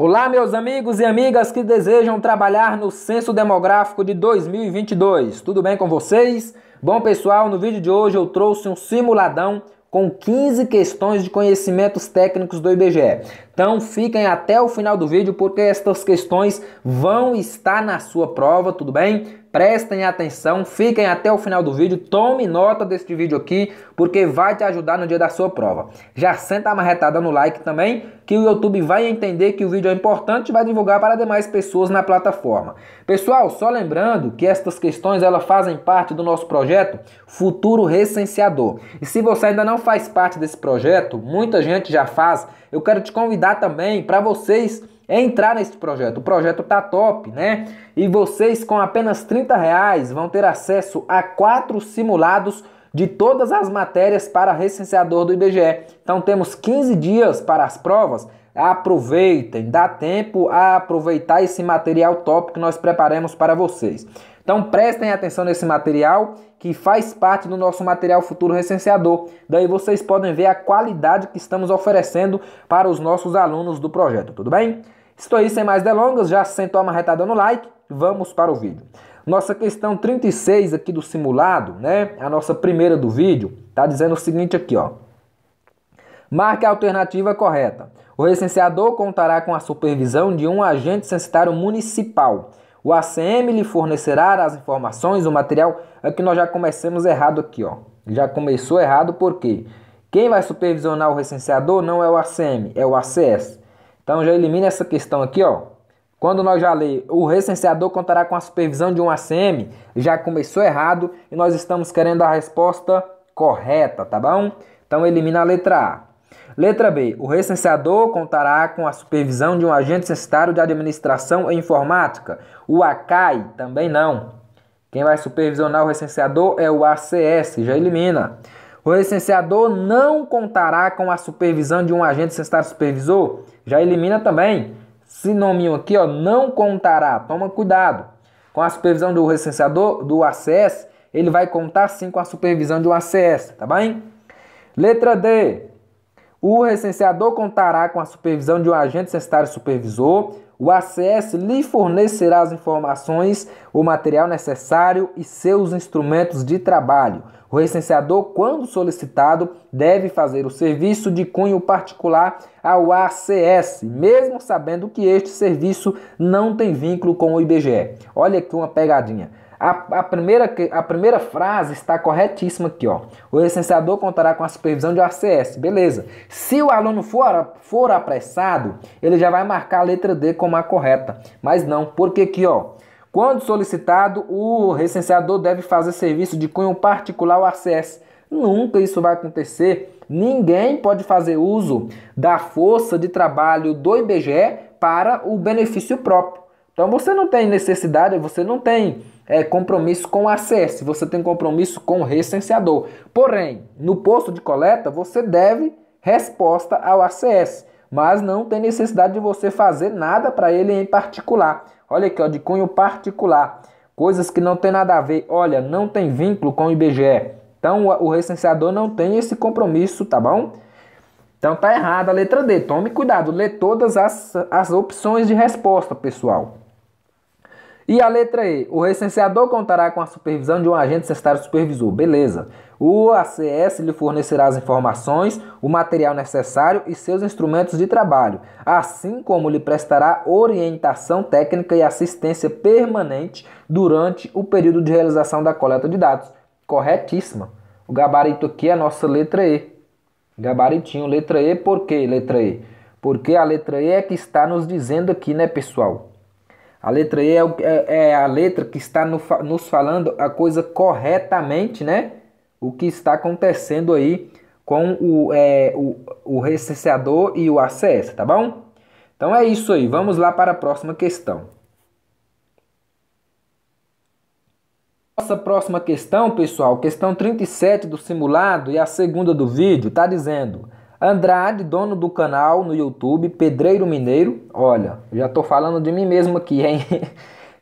Olá, meus amigos e amigas que desejam trabalhar no Censo Demográfico de 2022. Tudo bem com vocês? Bom, pessoal, no vídeo de hoje eu trouxe um simuladão com 15 questões de conhecimentos técnicos do IBGE. Então fiquem até o final do vídeo porque estas questões vão estar na sua prova, tudo bem? Prestem atenção, fiquem até o final do vídeo, tome nota deste vídeo aqui, porque vai te ajudar no dia da sua prova. Já senta a marretada no like também, que o YouTube vai entender que o vídeo é importante e vai divulgar para demais pessoas na plataforma. Pessoal, só lembrando que estas questões elas fazem parte do nosso projeto Futuro Recenseador. E se você ainda não faz parte desse projeto, muita gente já faz, eu quero te convidar também para vocês é entrar nesse projeto. O projeto tá top, né? E vocês com apenas 30 reais vão ter acesso a quatro simulados de todas as matérias para recenseador do IBGE. Então temos 15 dias para as provas. Aproveitem, dá tempo a aproveitar esse material top que nós preparamos para vocês. Então prestem atenção nesse material que faz parte do nosso material futuro recenseador. Daí vocês podem ver a qualidade que estamos oferecendo para os nossos alunos do projeto, tudo bem? Estou aí sem mais delongas, já sentou a marretada no like, vamos para o vídeo. Nossa questão 36 aqui do simulado, né? A nossa primeira do vídeo, tá dizendo o seguinte aqui, ó. Marque a alternativa correta. O recenseador contará com a supervisão de um agente censitário municipal. O ACM lhe fornecerá as informações, o material. Aqui é nós já começamos errado aqui, ó. Já começou errado porque quem vai supervisionar o recenseador não é o ACM, é o ACS. Então já elimina essa questão aqui, ó. Quando nós já lê, o recenseador contará com a supervisão de um ACM, já começou errado e nós estamos querendo a resposta correta, tá bom? Então elimina a letra A. Letra B. O recenseador contará com a supervisão de um agente censitário de administração e informática. O ACAI também não. Quem vai supervisionar o recenseador é o ACS, já elimina. O licenciador não contará com a supervisão de um agente censitário supervisor. Já elimina também. Sinominho aqui, ó, não contará. Toma cuidado. Com a supervisão do licenciador do ACS, ele vai contar sim com a supervisão do ACS, tá bem? Letra D. O recenseador contará com a supervisão de um agente censitário supervisor. O ACS lhe fornecerá as informações, o material necessário e seus instrumentos de trabalho. O licenciador, quando solicitado, deve fazer o serviço de cunho particular ao ACS, mesmo sabendo que este serviço não tem vínculo com o IBGE. Olha aqui uma pegadinha. A, a, primeira, a primeira frase está corretíssima aqui, ó. O licenciador contará com a supervisão de ACS, beleza. Se o aluno for, for apressado, ele já vai marcar a letra D como a correta. Mas não, porque aqui, ó, quando solicitado, o recenseador deve fazer serviço de cunho particular ao ACS. Nunca isso vai acontecer. Ninguém pode fazer uso da força de trabalho do IBGE para o benefício próprio. Então você não tem necessidade, você não tem é, compromisso com o ACS. você tem compromisso com o recenseador. Porém, no posto de coleta, você deve resposta ao ACS mas não tem necessidade de você fazer nada para ele em particular. Olha aqui, ó, de cunho particular. Coisas que não tem nada a ver. Olha, não tem vínculo com o IBGE. Então o recenseador não tem esse compromisso, tá bom? Então tá errada a letra D. Tome cuidado, lê todas as, as opções de resposta, pessoal. E a letra E, o recenseador contará com a supervisão de um agente censitário supervisor. Beleza. O ACS lhe fornecerá as informações, o material necessário e seus instrumentos de trabalho, assim como lhe prestará orientação técnica e assistência permanente durante o período de realização da coleta de dados. Corretíssima. O gabarito aqui é a nossa letra E. Gabaritinho, letra E, por que letra E? Porque a letra E é que está nos dizendo aqui, né, pessoal? A letra E é, é, é, a letra que está nos falando a coisa corretamente, né? O que está acontecendo aí com o, é, o, o recenseador e o acesso, tá bom? Então é isso aí, vamos lá para a próxima questão. Nossa próxima questão, pessoal, questão 37 do simulado e a segunda do vídeo, está dizendo... Andrade, dono do canal no YouTube, Pedreiro Mineiro. Olha, já tô falando de mim mesmo aqui, hein?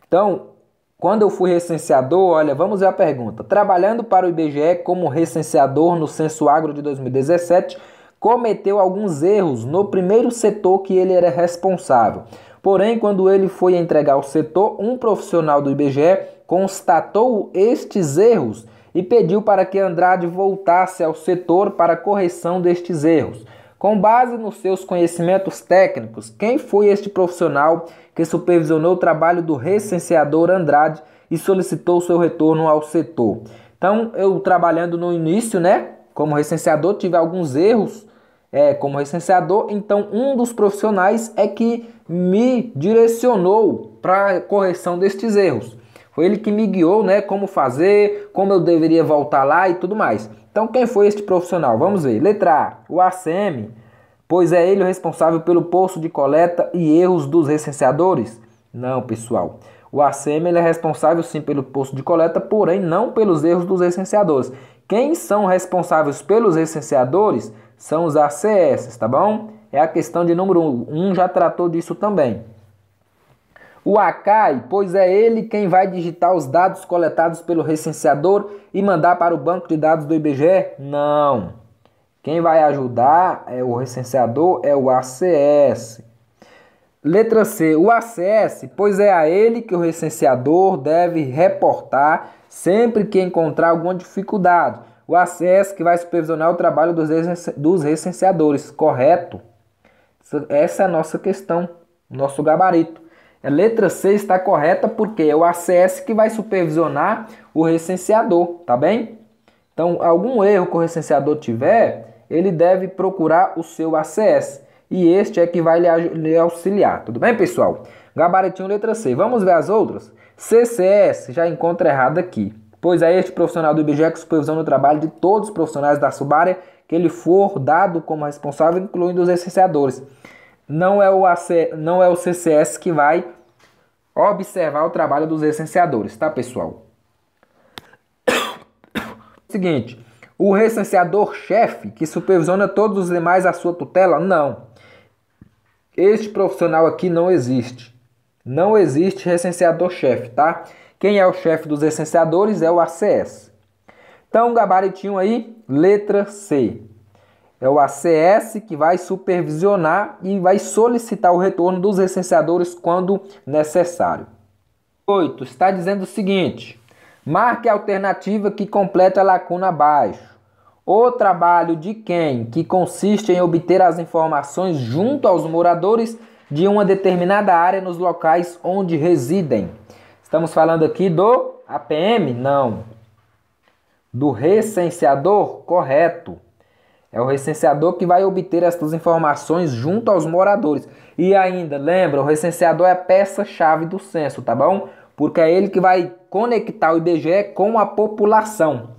Então, quando eu fui recenseador, olha, vamos ver a pergunta. Trabalhando para o IBGE como recenseador no Censo Agro de 2017, cometeu alguns erros no primeiro setor que ele era responsável. Porém, quando ele foi entregar o setor, um profissional do IBGE constatou estes erros e pediu para que Andrade voltasse ao setor para correção destes erros. Com base nos seus conhecimentos técnicos, quem foi este profissional que supervisionou o trabalho do recenseador Andrade e solicitou seu retorno ao setor? Então, eu trabalhando no início, né, como recenseador, tive alguns erros é, como recenseador, então um dos profissionais é que me direcionou para a correção destes erros. Foi ele que me guiou, né? Como fazer, como eu deveria voltar lá e tudo mais. Então, quem foi este profissional? Vamos ver. Letra A, o ACM, pois é ele o responsável pelo posto de coleta e erros dos recenseadores? Não, pessoal. O ACM é responsável sim pelo posto de coleta, porém não pelos erros dos recenseadores. Quem são responsáveis pelos recenseadores são os ACS, tá bom? É a questão de número 1, um. um já tratou disso também. O ACAI, pois é ele quem vai digitar os dados coletados pelo recenseador e mandar para o banco de dados do IBGE? Não. Quem vai ajudar é o recenseador é o ACS. Letra C. O ACS, pois é a ele que o recenseador deve reportar sempre que encontrar alguma dificuldade. O ACS que vai supervisionar o trabalho dos, dos recenseadores, correto? Essa é a nossa questão, nosso gabarito. A letra C está correta porque é o ACS que vai supervisionar o recenseador, tá bem? Então, algum erro que o recenseador tiver, ele deve procurar o seu ACS. E este é que vai lhe auxiliar, tudo bem, pessoal? Gabaritinho letra C. Vamos ver as outras? CCS já encontra errado aqui, pois é este profissional do IBGE que supervisiona o trabalho de todos os profissionais da subárea que ele for dado como responsável, incluindo os recenseadores. Não é o, AC, não é o CCS que vai observar o trabalho dos recenseadores, tá, pessoal? Seguinte, o recenseador-chefe, que supervisiona todos os demais à sua tutela, não. Este profissional aqui não existe. Não existe recenseador-chefe, tá? Quem é o chefe dos recenseadores é o ACS. Então, gabaritinho aí, letra C é o ACS que vai supervisionar e vai solicitar o retorno dos recenseadores quando necessário. 8. Está dizendo o seguinte: marque a alternativa que completa a lacuna abaixo. O trabalho de quem, que consiste em obter as informações junto aos moradores de uma determinada área nos locais onde residem. Estamos falando aqui do APM? Não. Do recenseador? Correto. É o recenseador que vai obter essas informações junto aos moradores. E ainda, lembra, o recenseador é a peça-chave do censo, tá bom? Porque é ele que vai conectar o IBGE com a população.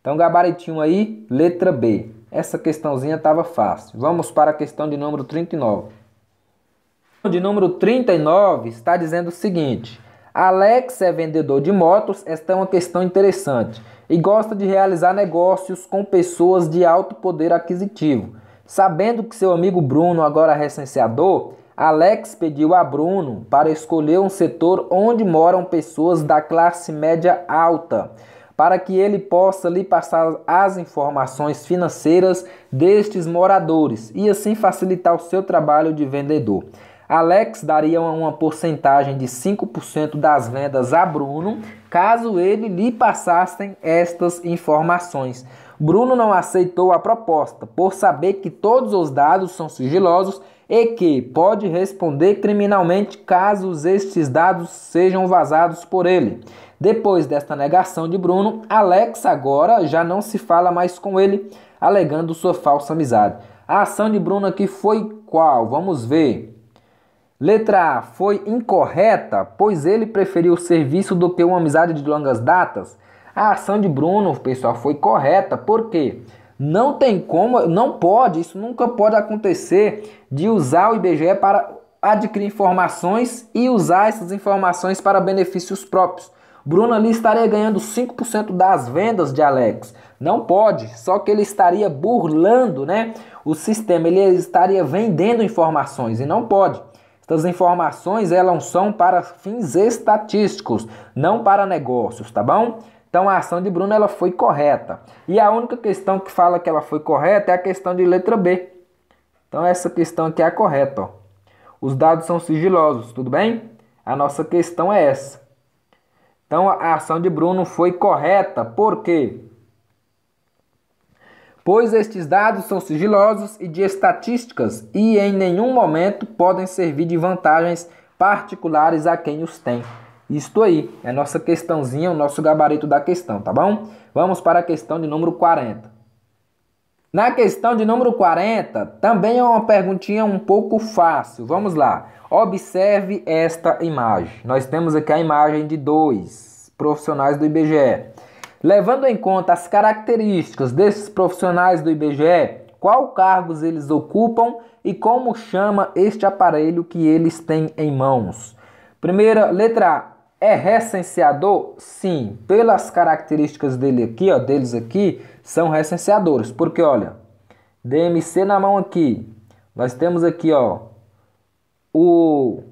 Então, gabaritinho aí, letra B. Essa questãozinha estava fácil. Vamos para a questão de número 39. De número 39 está dizendo o seguinte: Alex é vendedor de motos. Esta é uma questão interessante e gosta de realizar negócios com pessoas de alto poder aquisitivo. Sabendo que seu amigo Bruno agora é recenseador, Alex pediu a Bruno para escolher um setor onde moram pessoas da classe média alta, para que ele possa lhe passar as informações financeiras destes moradores e assim facilitar o seu trabalho de vendedor. Alex daria uma porcentagem de 5% das vendas a Bruno caso ele lhe passassem estas informações. Bruno não aceitou a proposta, por saber que todos os dados são sigilosos e que pode responder criminalmente caso estes dados sejam vazados por ele. Depois desta negação de Bruno, Alex agora já não se fala mais com ele, alegando sua falsa amizade. A ação de Bruno aqui foi qual? Vamos ver. Letra A foi incorreta, pois ele preferiu o serviço do que uma amizade de longas datas. A ação de Bruno, pessoal, foi correta, porque não tem como, não pode, isso nunca pode acontecer de usar o IBGE para adquirir informações e usar essas informações para benefícios próprios. Bruno ali estaria ganhando 5% das vendas de Alex. Não pode, só que ele estaria burlando, né, o sistema, ele estaria vendendo informações e não pode. Essas informações elas são para fins estatísticos, não para negócios, tá bom? Então a ação de Bruno ela foi correta. E a única questão que fala que ela foi correta é a questão de letra B. Então essa questão aqui é a correta, ó. Os dados são sigilosos, tudo bem? A nossa questão é essa. Então a ação de Bruno foi correta, por quê? pois estes dados são sigilosos e de estatísticas e em nenhum momento podem servir de vantagens particulares a quem os tem. Isto aí é nossa questãozinha, o nosso gabarito da questão, tá bom? Vamos para a questão de número 40. Na questão de número 40, também é uma perguntinha um pouco fácil. Vamos lá. Observe esta imagem. Nós temos aqui a imagem de dois profissionais do IBGE. Levando em conta as características desses profissionais do IBGE, qual cargos eles ocupam e como chama este aparelho que eles têm em mãos. Primeira letra A. É recenseador? Sim, pelas características dele aqui, ó, deles aqui, são recenseadores. Porque olha, DMC na mão aqui. Nós temos aqui, ó, o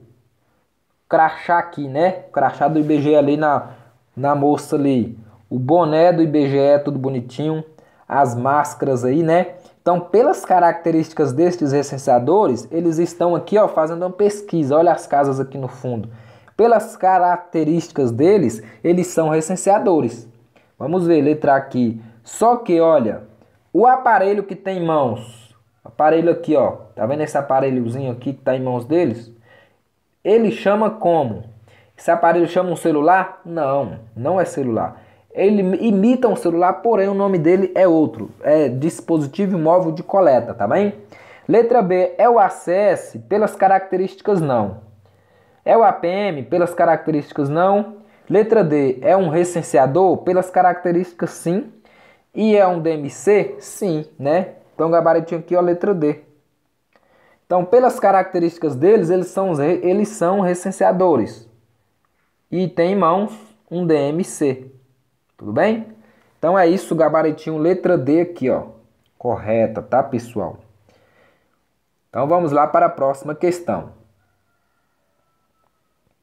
crachá aqui, né? O crachá do IBGE ali na na moça ali o boné do IBGE é tudo bonitinho, as máscaras aí, né? Então, pelas características destes recenseadores, eles estão aqui, ó, fazendo uma pesquisa. Olha as casas aqui no fundo. Pelas características deles, eles são recenseadores. Vamos ver, letra aqui. Só que, olha, o aparelho que tem mãos, aparelho aqui, ó, tá vendo esse aparelhozinho aqui que tá em mãos deles? Ele chama como? Esse aparelho chama um celular? Não, não é celular. Ele imita um celular, porém o nome dele é outro. É dispositivo móvel de coleta, tá bem? Letra B é o ACS pelas características não. É o APM pelas características não. Letra D é um recenseador pelas características sim. E é um DMC? Sim, né? Então gabaritinho aqui, ó, letra D. Então, pelas características deles, eles são, eles são recenseadores. E tem em mãos um DMC. Tudo bem? Então é isso, gabaritinho letra D aqui, ó. Correta, tá, pessoal? Então vamos lá para a próxima questão.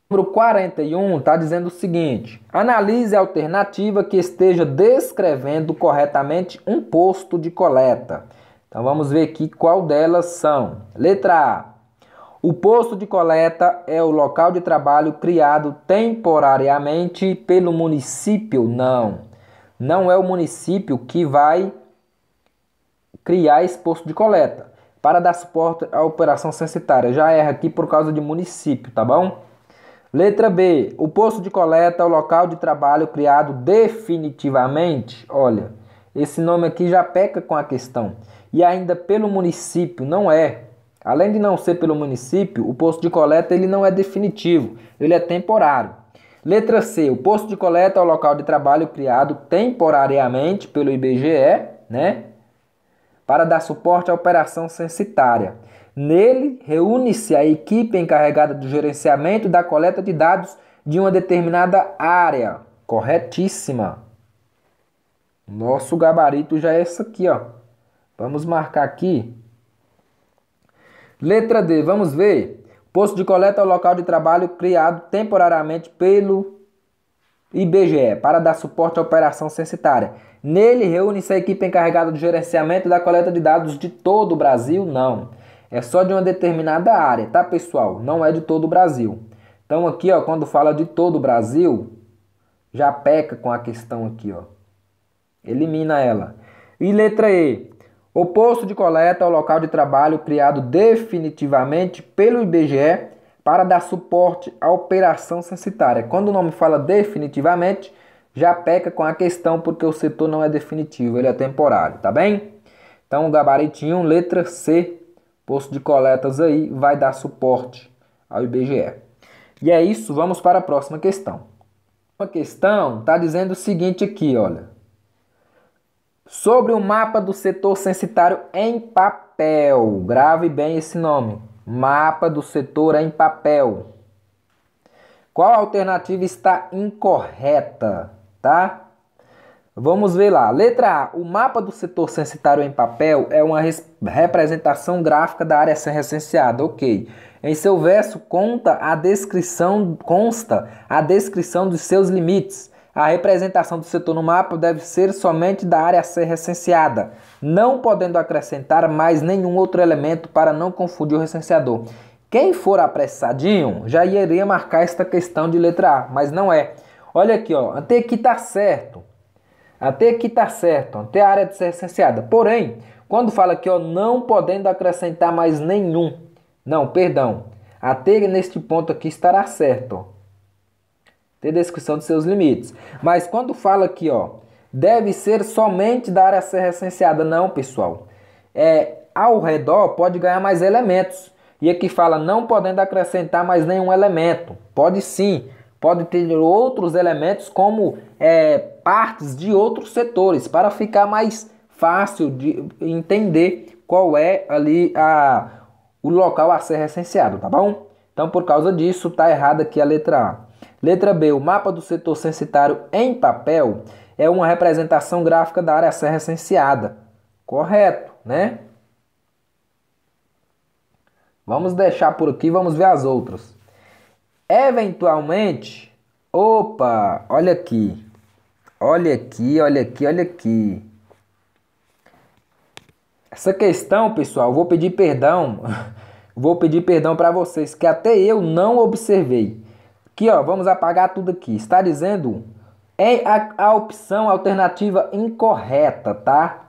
Número 41 está dizendo o seguinte: analise a alternativa que esteja descrevendo corretamente um posto de coleta. Então vamos ver aqui qual delas são. Letra A, o posto de coleta é o local de trabalho criado temporariamente pelo município? Não. Não é o município que vai criar esse posto de coleta para dar suporte à operação censitária. Já erra aqui por causa de município, tá bom? Letra B. O posto de coleta é o local de trabalho criado definitivamente? Olha, esse nome aqui já peca com a questão. E ainda pelo município, não é. Além de não ser pelo município, o posto de coleta ele não é definitivo, ele é temporário. Letra C. O posto de coleta é o local de trabalho criado temporariamente pelo IBGE, né? Para dar suporte à operação censitária. Nele, reúne-se a equipe encarregada do gerenciamento da coleta de dados de uma determinada área. Corretíssima. Nosso gabarito já é esse aqui, ó. Vamos marcar aqui Letra D, vamos ver. Posto de coleta é o local de trabalho criado temporariamente pelo IBGE para dar suporte à operação censitária. Nele reúne-se a equipe encarregada do gerenciamento da coleta de dados de todo o Brasil? Não. É só de uma determinada área, tá, pessoal? Não é de todo o Brasil. Então aqui, ó, quando fala de todo o Brasil, já peca com a questão aqui, ó. Elimina ela. E letra E. O posto de coleta é o local de trabalho criado definitivamente pelo IBGE para dar suporte à operação censitária. Quando o nome fala definitivamente, já peca com a questão porque o setor não é definitivo, ele é temporário, tá bem? Então, gabaritinho, letra C, posto de coletas aí, vai dar suporte ao IBGE. E é isso, vamos para a próxima questão. Uma questão está dizendo o seguinte aqui, olha. Sobre o mapa do setor censitário em papel. Grave bem esse nome. Mapa do setor em papel. Qual alternativa está incorreta, tá? Vamos ver lá. Letra A. O mapa do setor censitário em papel é uma representação gráfica da área recenseada. Ok. Em seu verso conta a descrição consta a descrição dos seus limites a representação do setor no mapa deve ser somente da área a ser recenseada, não podendo acrescentar mais nenhum outro elemento para não confundir o recenseador. Quem for apressadinho já iria marcar esta questão de letra A, mas não é. Olha aqui, ó, até aqui está certo. Até aqui está certo, até a área de ser recenseada. Porém, quando fala aqui, ó, não podendo acrescentar mais nenhum. Não, perdão. Até neste ponto aqui estará certo. Ó ter descrição de seus limites. Mas quando fala aqui, ó, deve ser somente da área a ser recenseada. Não, pessoal. É, ao redor pode ganhar mais elementos. E aqui fala não podendo acrescentar mais nenhum elemento. Pode sim, pode ter outros elementos como é, partes de outros setores para ficar mais fácil de entender qual é ali a, o local a ser recenseado, tá bom? Então por causa disso tá errada aqui a letra A. Letra B, o mapa do setor censitário em papel é uma representação gráfica da área serra censeada. Correto, né? Vamos deixar por aqui, vamos ver as outras. Eventualmente, opa, olha aqui. Olha aqui, olha aqui, olha aqui. Essa questão, pessoal, vou pedir perdão. vou pedir perdão para vocês que até eu não observei. Aqui, ó, vamos apagar tudo aqui. Está dizendo é a, a opção alternativa incorreta, tá?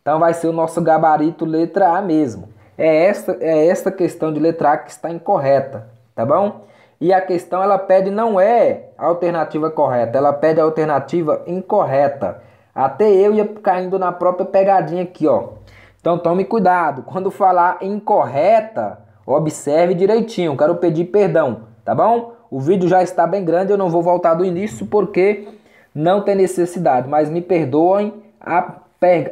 Então vai ser o nosso gabarito letra A mesmo. É esta, é esta questão de letra A que está incorreta, tá bom? E a questão ela pede não é a alternativa correta, ela pede a alternativa incorreta. Até eu ia caindo na própria pegadinha aqui, ó. Então tome cuidado, quando falar incorreta, observe direitinho, quero pedir perdão, tá bom? O vídeo já está bem grande, eu não vou voltar do início porque não tem necessidade, mas me perdoem a,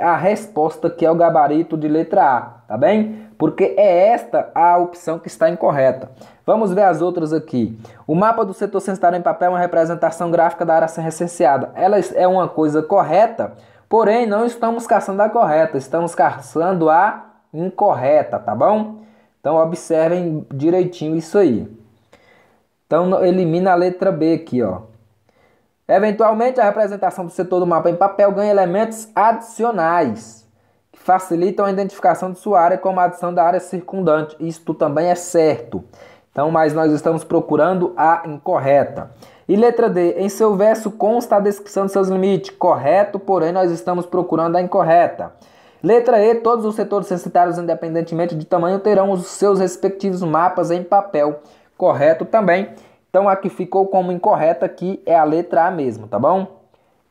a resposta que é o gabarito de letra A, tá bem? Porque é esta a opção que está incorreta. Vamos ver as outras aqui. O mapa do setor censitário em papel é uma representação gráfica da área recenseada. Ela é uma coisa correta, porém não estamos caçando a correta, estamos caçando a incorreta, tá bom? Então observem direitinho isso aí. Então elimina a letra B aqui, ó. Eventualmente, a representação do setor do mapa em papel ganha elementos adicionais que facilitam a identificação de sua área como a adição da área circundante. Isto também é certo. Então, mas nós estamos procurando a incorreta. E letra D, em seu verso consta a descrição de seus limites. Correto, porém nós estamos procurando a incorreta. Letra E, todos os setores censitários, independentemente de tamanho, terão os seus respectivos mapas em papel correto também. Então a que ficou como incorreta aqui é a letra A mesmo, tá bom?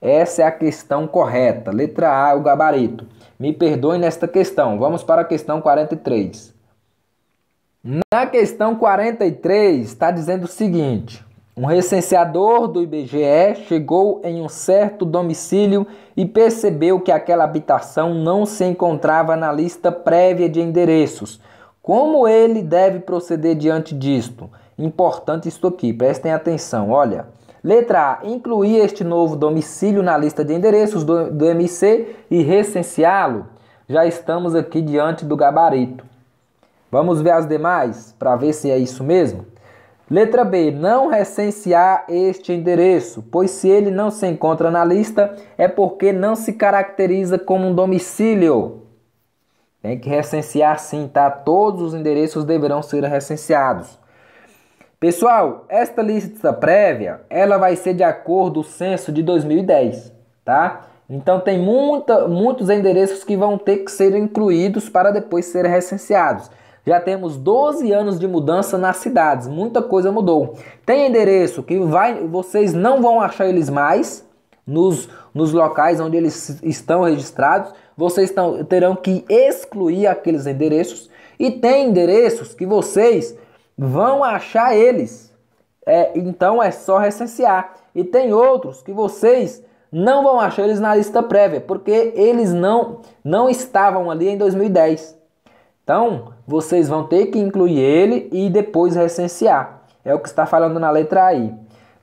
Essa é a questão correta. Letra A, é o gabarito. Me perdoe nesta questão. Vamos para a questão 43. Na questão 43, está dizendo o seguinte: um recenseador do IBGE chegou em um certo domicílio e percebeu que aquela habitação não se encontrava na lista prévia de endereços como ele deve proceder diante disto? Importante isto aqui, prestem atenção, olha. Letra A, incluir este novo domicílio na lista de endereços do, do MC e recenseá-lo. Já estamos aqui diante do gabarito. Vamos ver as demais para ver se é isso mesmo. Letra B. Não recensear este endereço, pois se ele não se encontra na lista é porque não se caracteriza como um domicílio. Tem que recensear sim, tá? Todos os endereços deverão ser recenseados. Pessoal, esta lista prévia, ela vai ser de acordo com o censo de 2010, tá? Então tem muita, muitos endereços que vão ter que ser incluídos para depois serem recenseados. Já temos 12 anos de mudança nas cidades, muita coisa mudou. Tem endereço que vai, vocês não vão achar eles mais, nos, nos locais onde eles estão registrados, vocês terão que excluir aqueles endereços e tem endereços que vocês vão achar eles. É, então é só recensear. E tem outros que vocês não vão achar eles na lista prévia, porque eles não não estavam ali em 2010. Então, vocês vão ter que incluir ele e depois recensear. É o que está falando na letra I.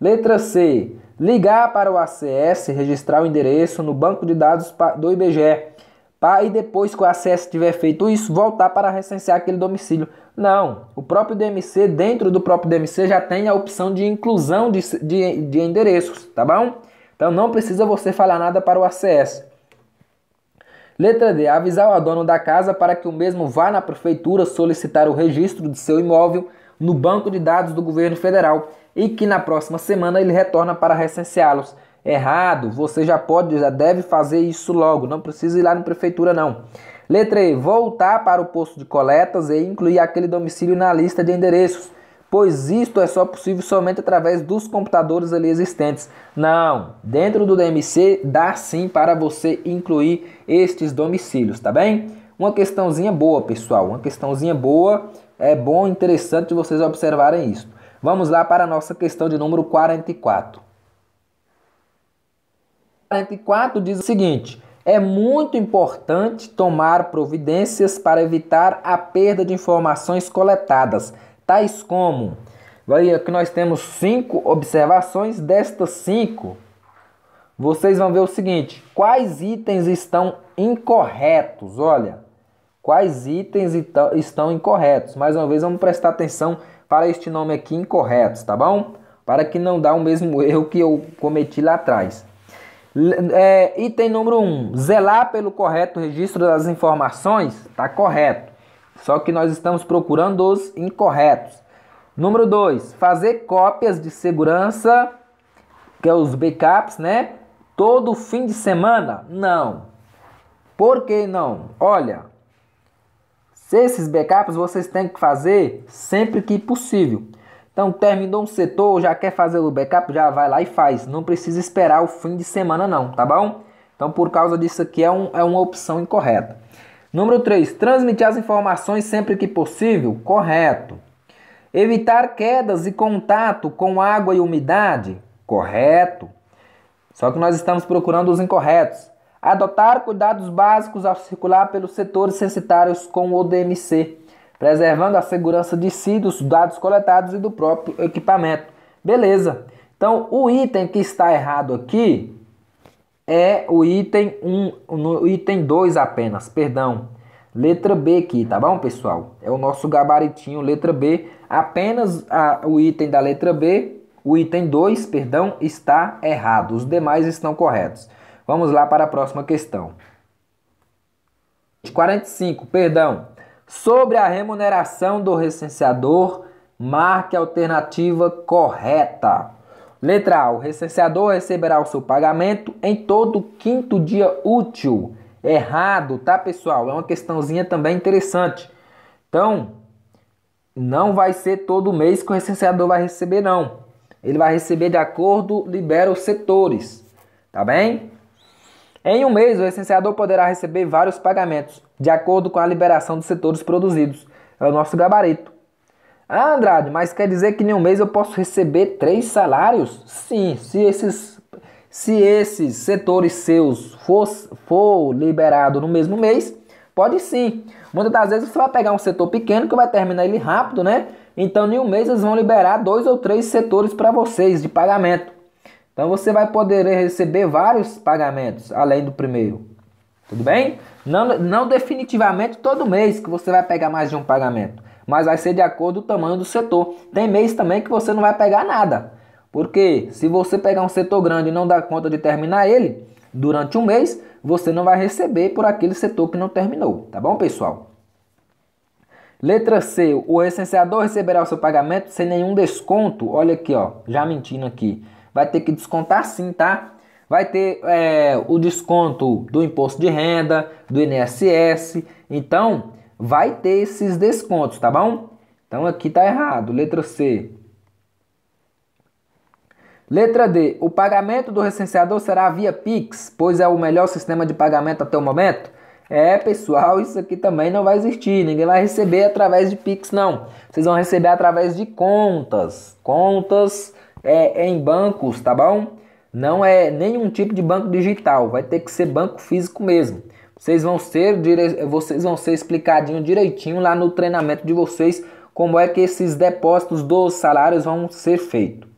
Letra C ligar para o ACS, registrar o endereço no banco de dados do IBGE, para, e depois que o ACS tiver feito isso, voltar para recensear aquele domicílio. Não, o próprio DMC, dentro do próprio DMC, já tem a opção de inclusão de, de, de endereços, tá bom? Então não precisa você falar nada para o ACS. Letra D. Avisar o dono da casa para que o mesmo vá na prefeitura solicitar o registro de seu imóvel no banco de dados do governo federal e que na próxima semana ele retorna para recenseá-los. Errado, você já pode, já deve fazer isso logo, não precisa ir lá na prefeitura não. Letra E, voltar para o posto de coletas e incluir aquele domicílio na lista de endereços, pois isto é só possível somente através dos computadores ali existentes. Não, dentro do DMC dá sim para você incluir estes domicílios, tá bem? Uma questãozinha boa, pessoal, uma questãozinha boa é bom, interessante vocês observarem isso. Vamos lá para a nossa questão de número 44. 44 diz o seguinte: é muito importante tomar providências para evitar a perda de informações coletadas, tais como. aqui nós temos cinco observações, destas cinco, vocês vão ver o seguinte: quais itens estão incorretos? Olha, quais itens estão incorretos. Mais uma vez, vamos prestar atenção para este nome aqui, incorretos, tá bom? Para que não dá o mesmo erro que eu cometi lá atrás. É, item número 1, um, zelar pelo correto registro das informações, está correto. Só que nós estamos procurando os incorretos. Número 2, fazer cópias de segurança, que é os backups, né? Todo fim de semana? Não. Por que não? Olha, esses backups vocês têm que fazer sempre que possível. Então, terminou um setor, já quer fazer o backup, já vai lá e faz. Não precisa esperar o fim de semana não, tá bom? Então, por causa disso aqui, é, um, é uma opção incorreta. Número 3. Transmitir as informações sempre que possível, correto. Evitar quedas e contato com água e umidade, correto. Só que nós estamos procurando os incorretos. Adotar cuidados básicos ao circular pelos setores censitários com o DMC, preservando a segurança de si, dos dados coletados e do próprio equipamento. Beleza. Então, o item que está errado aqui é o item 1, um, item 2 apenas, perdão. Letra B aqui, tá bom, pessoal? É o nosso gabaritinho, letra B. Apenas a, o item da letra B, o item 2, perdão, está errado. Os demais estão corretos. Vamos lá para a próxima questão. 45, perdão. Sobre a remuneração do recenseador, marque a alternativa correta. Letra A. O recenseador receberá o seu pagamento em todo quinto dia útil. Errado, tá, pessoal? É uma questãozinha também interessante. Então, não vai ser todo mês que o recenseador vai receber, não. Ele vai receber de acordo, libera os setores. Tá bem? Em um mês, o licenciador poderá receber vários pagamentos, de acordo com a liberação dos setores produzidos. É o nosso gabarito. Ah, Andrade, mas quer dizer que em um mês eu posso receber três salários? Sim, se esses, se esses setores seus for, for liberado no mesmo mês, pode sim. Muitas das vezes você vai pegar um setor pequeno que vai terminar ele rápido, né? Então, em um mês eles vão liberar dois ou três setores para vocês de pagamento. Então você vai poder receber vários pagamentos além do primeiro. Tudo bem? Não, não definitivamente todo mês que você vai pegar mais de um pagamento, mas vai ser de acordo com o tamanho do setor. Tem mês também que você não vai pegar nada. Porque se você pegar um setor grande e não dá conta de terminar ele durante um mês, você não vai receber por aquele setor que não terminou, tá bom, pessoal? Letra C, o licenciador receberá o seu pagamento sem nenhum desconto. Olha aqui, ó, já mentindo aqui vai ter que descontar sim, tá? Vai ter é, o desconto do imposto de renda, do INSS. Então, vai ter esses descontos, tá bom? Então, aqui tá errado. Letra C. Letra D. O pagamento do recenseador será via Pix, pois é o melhor sistema de pagamento até o momento? É, pessoal, isso aqui também não vai existir. Ninguém vai receber através de Pix, não. Vocês vão receber através de contas. Contas é, é em bancos, tá bom? Não é nenhum tipo de banco digital, vai ter que ser banco físico mesmo. Vocês vão ser, vocês vão ser explicadinho direitinho lá no treinamento de vocês como é que esses depósitos dos salários vão ser feitos.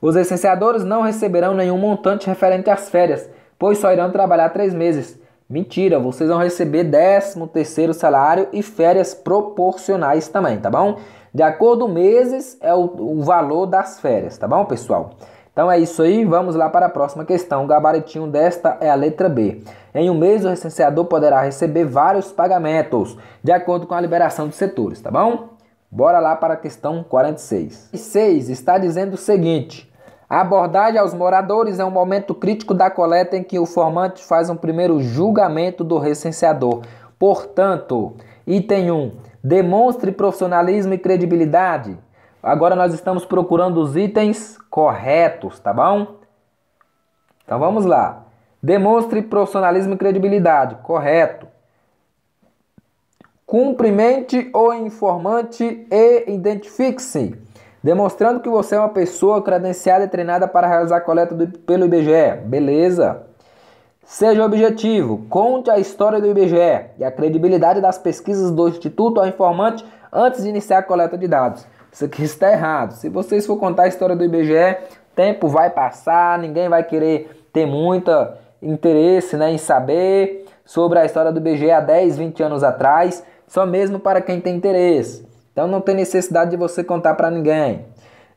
Os licenciadores não receberão nenhum montante referente às férias, pois só irão trabalhar três meses. Mentira, vocês vão receber 13 terceiro salário e férias proporcionais também, tá bom? De acordo com meses é o, o valor das férias, tá bom, pessoal? Então é isso aí, vamos lá para a próxima questão. O gabaritinho desta é a letra B. Em um mês, o recenseador poderá receber vários pagamentos, de acordo com a liberação dos setores, tá bom? Bora lá para a questão 46. E está dizendo o seguinte: a abordagem aos moradores é um momento crítico da coleta em que o formante faz um primeiro julgamento do recenseador. Portanto, item 1. Demonstre profissionalismo e credibilidade. Agora nós estamos procurando os itens corretos, tá bom? Então vamos lá. Demonstre profissionalismo e credibilidade. Correto. Cumprimente o informante e identifique-se, demonstrando que você é uma pessoa credenciada e treinada para realizar a coleta do, pelo IBGE. Beleza. Seja objetivo, conte a história do IBGE e a credibilidade das pesquisas do Instituto ao informante antes de iniciar a coleta de dados. Isso aqui está errado. Se vocês for contar a história do IBGE, tempo vai passar, ninguém vai querer ter muito interesse né, em saber sobre a história do IBGE há 10, 20 anos atrás, só mesmo para quem tem interesse. Então não tem necessidade de você contar para ninguém.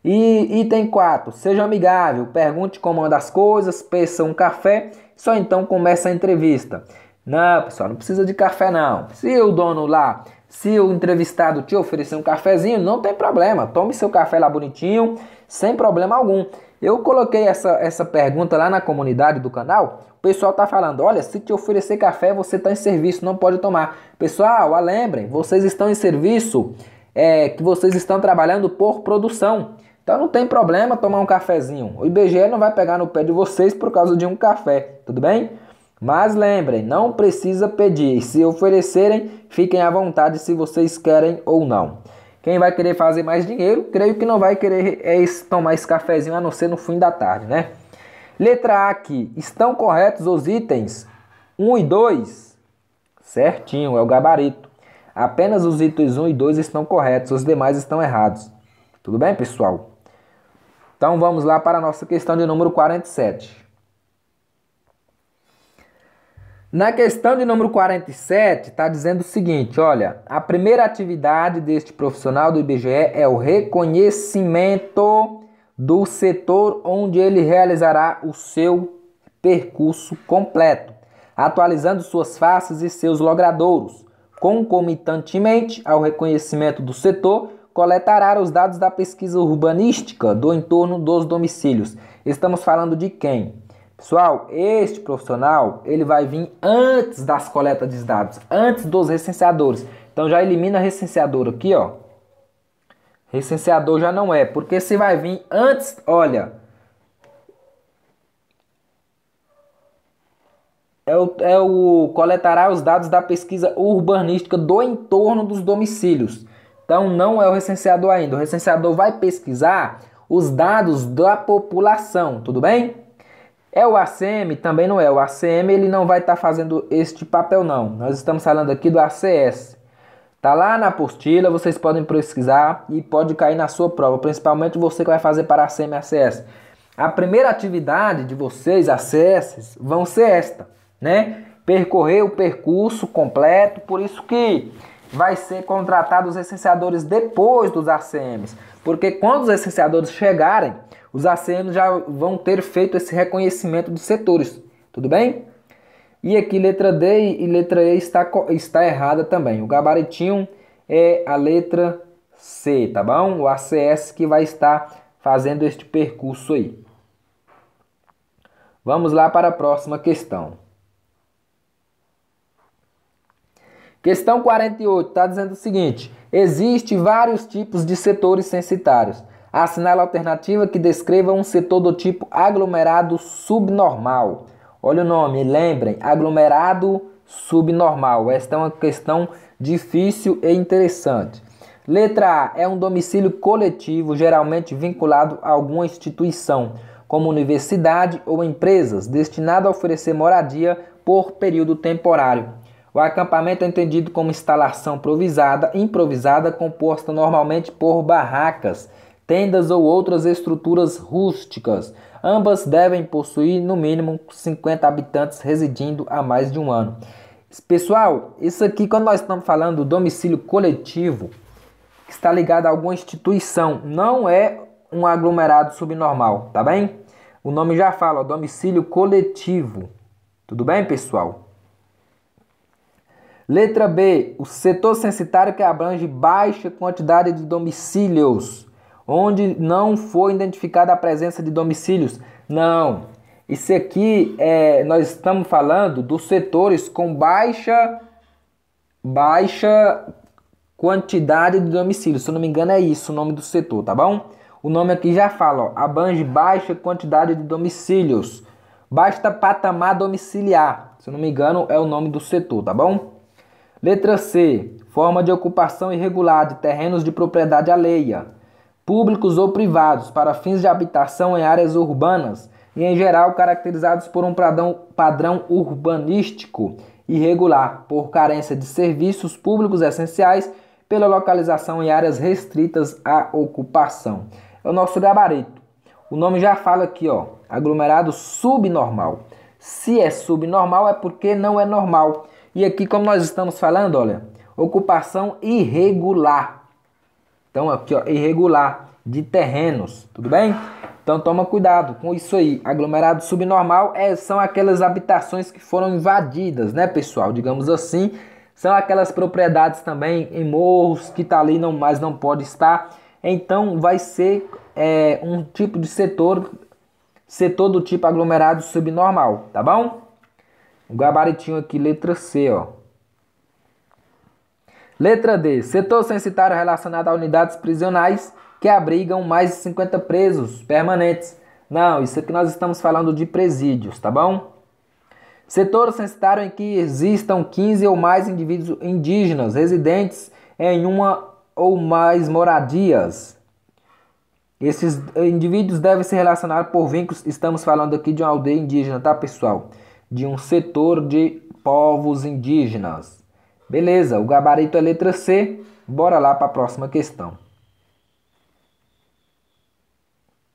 E item 4, seja amigável, pergunte como anda as coisas, peça um café, só então começa a entrevista. Não, pessoal, não precisa de café não. Se o dono lá, se o entrevistado te oferecer um cafezinho, não tem problema. Tome seu café lá bonitinho, sem problema algum. Eu coloquei essa, essa pergunta lá na comunidade do canal. O pessoal tá falando, olha, se te oferecer café, você tá em serviço, não pode tomar. Pessoal, ah, lembrem, vocês estão em serviço, é, que vocês estão trabalhando por produção. Então não tem problema tomar um cafezinho. O IBGE não vai pegar no pé de vocês por causa de um café, tudo bem? Mas lembrem, não precisa pedir. Se oferecerem, fiquem à vontade se vocês querem ou não. Quem vai querer fazer mais dinheiro, creio que não vai querer é tomar esse cafezinho a não ser no fim da tarde, né? Letra A aqui. Estão corretos os itens 1 e 2? Certinho, é o gabarito. Apenas os itens 1 e 2 estão corretos, os demais estão errados. Tudo bem, pessoal? Então vamos lá para a nossa questão de número 47. Na questão de número 47, está dizendo o seguinte: olha, a primeira atividade deste profissional do IBGE é o reconhecimento do setor onde ele realizará o seu percurso completo, atualizando suas faces e seus logradouros, concomitantemente ao reconhecimento do setor coletará os dados da pesquisa urbanística do entorno dos domicílios. Estamos falando de quem? Pessoal, este profissional ele vai vir antes das coletas de dados, antes dos recenseadores. Então já elimina recenseador aqui, ó. Recenseador já não é, porque se vai vir antes, olha. É o, é o coletará os dados da pesquisa urbanística do entorno dos domicílios. Então não é o recenseador ainda. O recenseador vai pesquisar os dados da população, tudo bem? É o ACM? Também não é. O ACM ele não vai estar tá fazendo este papel, não. Nós estamos falando aqui do ACS. Tá lá na apostila, vocês podem pesquisar e pode cair na sua prova, principalmente você que vai fazer para ACM e ACS. A primeira atividade de vocês, ACS, vão ser esta, né? Percorrer o percurso completo, por isso que vai ser contratados os licenciadores depois dos ACMs, porque quando os licenciadores chegarem, os ACMs já vão ter feito esse reconhecimento dos setores, tudo bem? E aqui letra D e letra E está, está errada também. O gabaritinho é a letra C, tá bom? O ACS que vai estar fazendo este percurso aí. Vamos lá para a próxima questão. Questão 48 está dizendo o seguinte: existe vários tipos de setores censitários. Assinale a alternativa que descreva um setor do tipo aglomerado subnormal. Olha o nome, lembrem, aglomerado subnormal. Esta é uma questão difícil e interessante. Letra A é um domicílio coletivo, geralmente vinculado a alguma instituição, como universidade ou empresas, destinado a oferecer moradia por período temporário. O acampamento é entendido como instalação improvisada, improvisada composta normalmente por barracas, tendas ou outras estruturas rústicas. Ambas devem possuir no mínimo 50 habitantes residindo há mais de um ano. Pessoal, isso aqui quando nós estamos falando do domicílio coletivo, que está ligado a alguma instituição, não é um aglomerado subnormal, tá bem? O nome já fala, ó, domicílio coletivo. Tudo bem, pessoal? Letra B, o setor censitário que abrange baixa quantidade de domicílios, onde não foi identificada a presença de domicílios. Não, isso aqui é, nós estamos falando dos setores com baixa baixa quantidade de domicílios. Se eu não me engano é isso o nome do setor, tá bom? O nome aqui já fala, ó, abrange baixa quantidade de domicílios. Basta patamar domiciliar. Se eu não me engano é o nome do setor, tá bom? Letra C. Forma de ocupação irregular de terrenos de propriedade alheia, públicos ou privados, para fins de habitação em áreas urbanas e, em geral, caracterizados por um padrão, padrão urbanístico irregular, por carência de serviços públicos essenciais, pela localização em áreas restritas à ocupação. É o nosso gabarito. O nome já fala aqui, ó, aglomerado subnormal. Se é subnormal é porque não é normal. E aqui, como nós estamos falando, olha, ocupação irregular. Então, aqui, ó, irregular de terrenos, tudo bem? Então, toma cuidado com isso aí. Aglomerado subnormal é, são aquelas habitações que foram invadidas, né, pessoal? Digamos assim, são aquelas propriedades também em morros que tá ali, não, mas não pode estar. Então, vai ser é, um tipo de setor, setor do tipo aglomerado subnormal, tá bom? O gabaritinho aqui, letra C, ó. Letra D. Setor censitário relacionado a unidades prisionais que abrigam mais de 50 presos permanentes. Não, isso aqui nós estamos falando de presídios, tá bom? Setor censitário em que existam 15 ou mais indivíduos indígenas residentes em uma ou mais moradias. Esses indivíduos devem se relacionar por vínculos. Estamos falando aqui de uma aldeia indígena, tá, pessoal? de um setor de povos indígenas. Beleza, o gabarito é letra C. Bora lá para a próxima questão.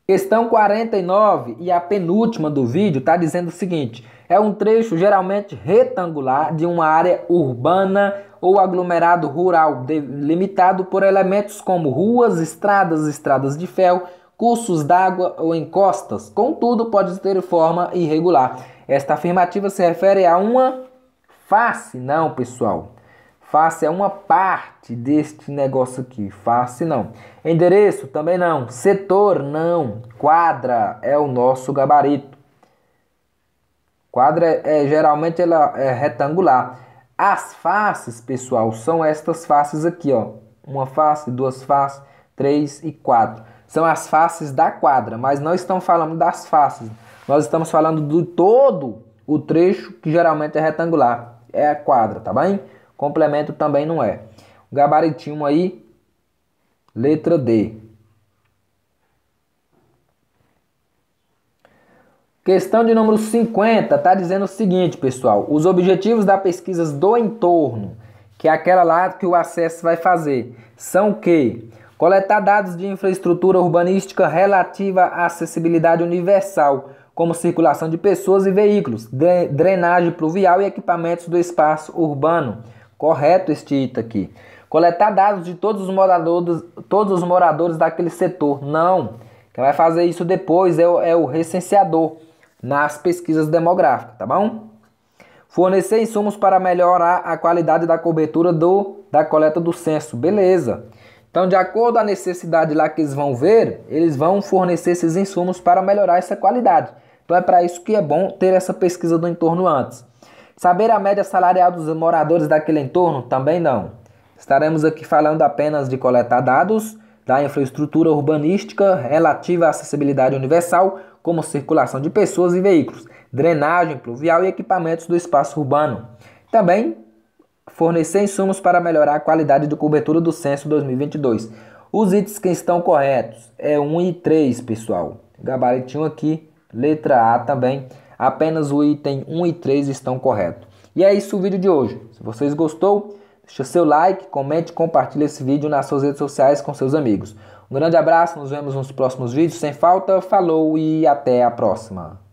Questão 49 e a penúltima do vídeo está dizendo o seguinte: é um trecho geralmente retangular de uma área urbana ou aglomerado rural delimitado por elementos como ruas, estradas, estradas de ferro, cursos d'água ou encostas. Contudo, pode ter forma irregular esta afirmativa se refere a uma face, não, pessoal. Face é uma parte deste negócio aqui. Face não. Endereço também não. Setor não. Quadra é o nosso gabarito. Quadra é, é geralmente ela é retangular. As faces, pessoal, são estas faces aqui, ó. Uma face, duas faces, três e quatro. São as faces da quadra, mas não estão falando das faces. Nós estamos falando do todo o trecho que geralmente é retangular, é a quadra, tá bem? Complemento também não é. O gabaritinho aí, letra D. Questão de número 50 está dizendo o seguinte, pessoal: os objetivos da pesquisa do entorno, que é aquela lá que o acesso vai fazer, são o quê? Coletar dados de infraestrutura urbanística relativa à acessibilidade universal como circulação de pessoas e veículos, drenagem pluvial e equipamentos do espaço urbano. Correto este item aqui. Coletar dados de todos os moradores, todos os moradores daquele setor. Não. Quem vai fazer isso depois é o, é o recenseador nas pesquisas demográficas, tá bom? Fornecer insumos para melhorar a qualidade da cobertura do, da coleta do censo. Beleza. Então, de acordo com a necessidade lá que eles vão ver, eles vão fornecer esses insumos para melhorar essa qualidade. Então é para isso que é bom ter essa pesquisa do entorno antes. Saber a média salarial dos moradores daquele entorno? Também não. Estaremos aqui falando apenas de coletar dados da infraestrutura urbanística relativa à acessibilidade universal, como circulação de pessoas e veículos, drenagem pluvial e equipamentos do espaço urbano. Também fornecer insumos para melhorar a qualidade de cobertura do censo 2022. Os itens que estão corretos é 1 e 3, pessoal. Gabaritinho aqui Letra A também. Apenas o item 1 e 3 estão corretos. E é isso o vídeo de hoje. Se vocês gostou, o seu like, comente, compartilhe esse vídeo nas suas redes sociais com seus amigos. Um grande abraço, nos vemos nos próximos vídeos, sem falta, falou e até a próxima!